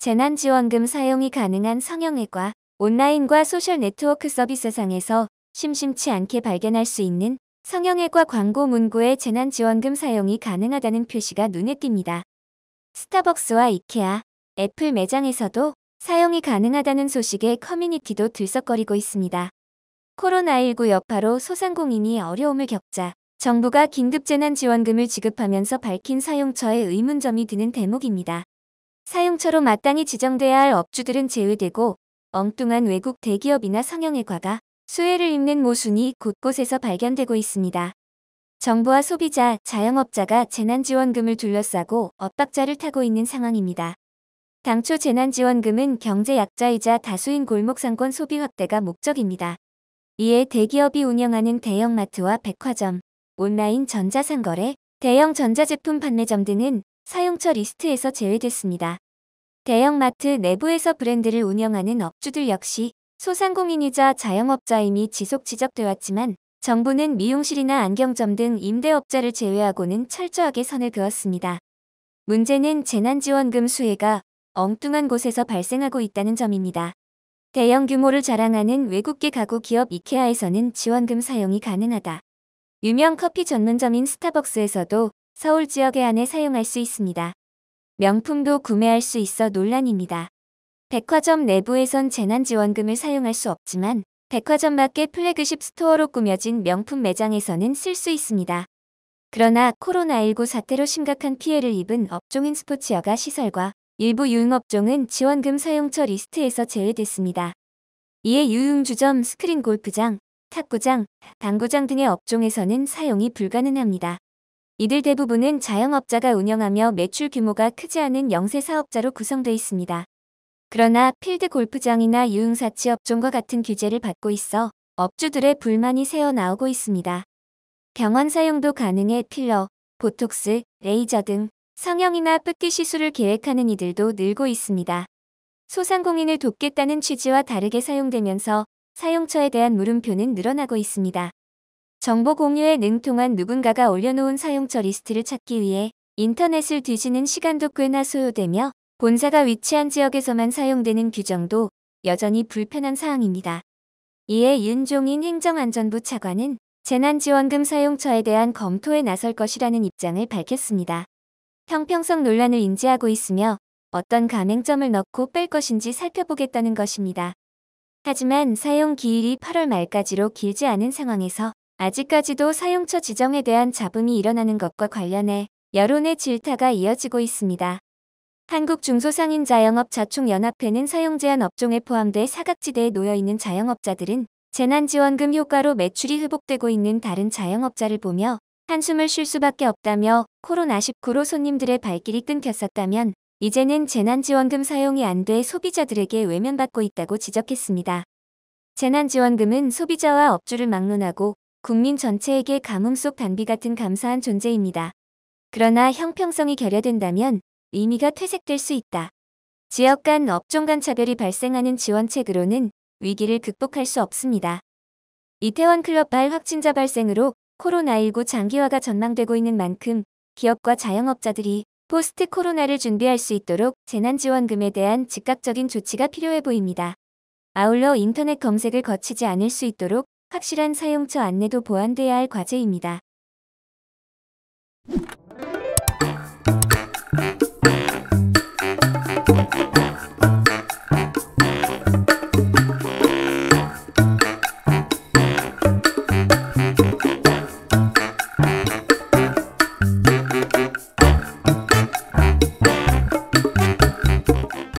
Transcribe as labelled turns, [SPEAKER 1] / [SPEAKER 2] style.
[SPEAKER 1] 재난지원금 사용이 가능한 성형외과, 온라인과 소셜 네트워크 서비스 상에서 심심치 않게 발견할 수 있는 성형외과 광고 문구에 재난지원금 사용이 가능하다는 표시가 눈에 띕니다. 스타벅스와 이케아, 애플 매장에서도 사용이 가능하다는 소식에 커뮤니티도 들썩거리고 있습니다. 코로나19 여파로 소상공인이 어려움을 겪자 정부가 긴급재난지원금을 지급하면서 밝힌 사용처의 의문점이 드는 대목입니다. 사용처로 마땅히 지정돼야 할 업주들은 제외되고 엉뚱한 외국 대기업이나 성형외과가 수혜를 입는 모순이 곳곳에서 발견되고 있습니다. 정부와 소비자, 자영업자가 재난지원금을 둘러싸고 엇박자를 타고 있는 상황입니다. 당초 재난지원금은 경제 약자이자 다수인 골목상권 소비 확대가 목적입니다. 이에 대기업이 운영하는 대형마트와 백화점, 온라인 전자상거래, 대형 전자제품 판매점 등은 사용처 리스트에서 제외됐습니다. 대형마트 내부에서 브랜드를 운영하는 업주들 역시 소상공인이자 자영업자임이 지속 지적돼 왔지만 정부는 미용실이나 안경점 등 임대업자를 제외하고는 철저하게 선을 그었습니다. 문제는 재난지원금 수혜가 엉뚱한 곳에서 발생하고 있다는 점입니다. 대형 규모를 자랑하는 외국계 가구 기업 이케아에서는 지원금 사용이 가능하다. 유명 커피 전문점인 스타벅스에서도 서울 지역에 한해 사용할 수 있습니다. 명품도 구매할 수 있어 논란입니다. 백화점 내부에선 재난지원금을 사용할 수 없지만 백화점 밖의 플래그십 스토어로 꾸며진 명품 매장에서는 쓸 수 있습니다. 그러나 코로나19 사태로 심각한 피해를 입은 업종인 스포츠 여가 시설과 일부 유흥업종은 지원금 사용처 리스트에서 제외됐습니다. 이에 유흥주점, 스크린 골프장, 탁구장, 당구장 등의 업종에서는 사용이 불가능합니다. 이들 대부분은 자영업자가 운영하며 매출 규모가 크지 않은 영세 사업자로 구성되어 있습니다. 그러나 필드 골프장이나 유흥사치 업종과 같은 규제를 받고 있어 업주들의 불만이 새어나오고 있습니다. 병원 사용도 가능해 필러, 보톡스, 레이저 등 성형이나 붓기 시술을 계획하는 이들도 늘고 있습니다. 소상공인을 돕겠다는 취지와 다르게 사용되면서 사용처에 대한 물음표는 늘어나고 있습니다. 정보 공유에 능통한 누군가가 올려놓은 사용처 리스트를 찾기 위해 인터넷을 뒤지는 시간도 꽤나 소요되며 본사가 위치한 지역에서만 사용되는 규정도 여전히 불편한 사항입니다. 이에 윤종인 행정안전부 차관은 재난지원금 사용처에 대한 검토에 나설 것이라는 입장을 밝혔습니다. 형평성 논란을 인지하고 있으며 어떤 가맹점을 넣고 뺄 것인지 살펴보겠다는 것입니다. 하지만 사용 기일이 8월 말까지로 길지 않은 상황에서 아직까지도 사용처 지정에 대한 잡음이 일어나는 것과 관련해 여론의 질타가 이어지고 있습니다. 한국중소상인자영업자총연합회는 사용제한 업종에 포함돼 사각지대에 놓여있는 자영업자들은 재난지원금 효과로 매출이 회복되고 있는 다른 자영업자를 보며 한숨을 쉴 수밖에 없다며 코로나19로 손님들의 발길이 끊겼었다면 이제는 재난지원금 사용이 안 돼 소비자들에게 외면받고 있다고 지적했습니다. 재난지원금은 소비자와 업주를 막론하고 국민 전체에게 가뭄 속 단비 같은 감사한 존재입니다. 그러나 형평성이 결여된다면 의미가 퇴색될 수 있다. 지역 간 업종 간 차별이 발생하는 지원책으로는 위기를 극복할 수 없습니다. 이태원 클럽 발 확진자 발생으로 코로나19 장기화가 전망되고 있는 만큼 기업과 자영업자들이 포스트 코로나를 준비할 수 있도록 재난지원금에 대한 즉각적인 조치가 필요해 보입니다. 아울러 인터넷 검색을 거치지 않을 수 있도록 확실한 사용처 안내도 보완돼야 할 과제입니다.